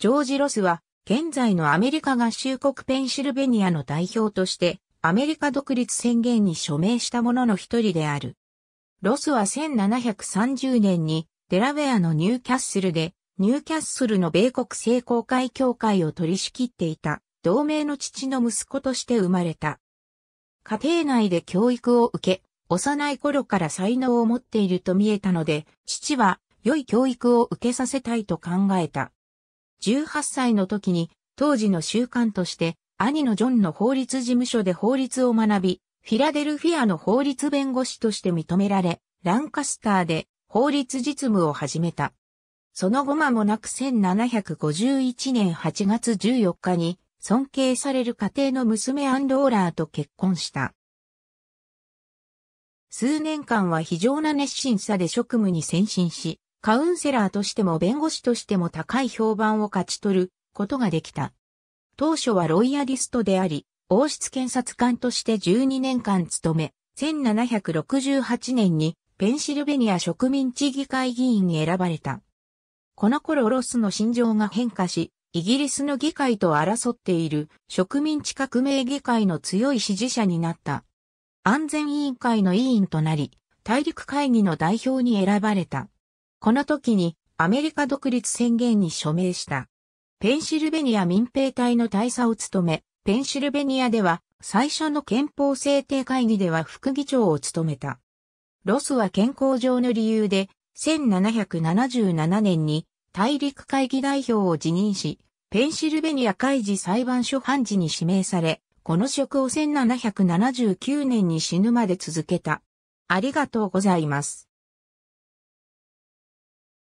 ジョージ・ロスは、現在のアメリカ合衆国ペンシルベニアの代表として、アメリカ独立宣言に署名した者の一人である。ロスは1730年にデラウェアのニューキャッスルでニューキャッスルの米国聖公会協会を取り仕切っていた同盟の父の息子として生まれた。家庭内で教育を受け、幼い頃から才能を持っていると見えたので、父は良い教育を受けさせたいと考えた。18歳の時に、当時の習慣として、兄のジョンの法律事務所で法律を学び、フィラデルフィアの法律弁護士として認められ、ランカスターで法律実務を始めた。その後間もなく1751年8月14日に、尊敬される家庭の娘アン・ローラーと結婚した。数年間は非常な熱心さで職務に先進し、カウンセラーとしても弁護士としても高い評判を勝ち取ることができた。当初はロイヤリストであり、王室検察官として12年間務め、1768年にペンシルベニア植民地議会議員に選ばれた。この頃ロスの心情が変化し、イギリスの議会と争っている植民地革命議会の強い支持者になった。安全委員会の委員となり、大陸会議の代表に選ばれた。この時にアメリカ独立宣言に署名した。ペンシルベニア民兵隊の大佐を務め、ペンシルベニアでは最初の憲法制定会議では副議長を務めた。ロスは健康上の理由で1777年に大陸会議代表を辞任し、ペンシルベニア会議裁判所判事に指名され、この職を1779年に死ぬまで続けた。ありがとうございます。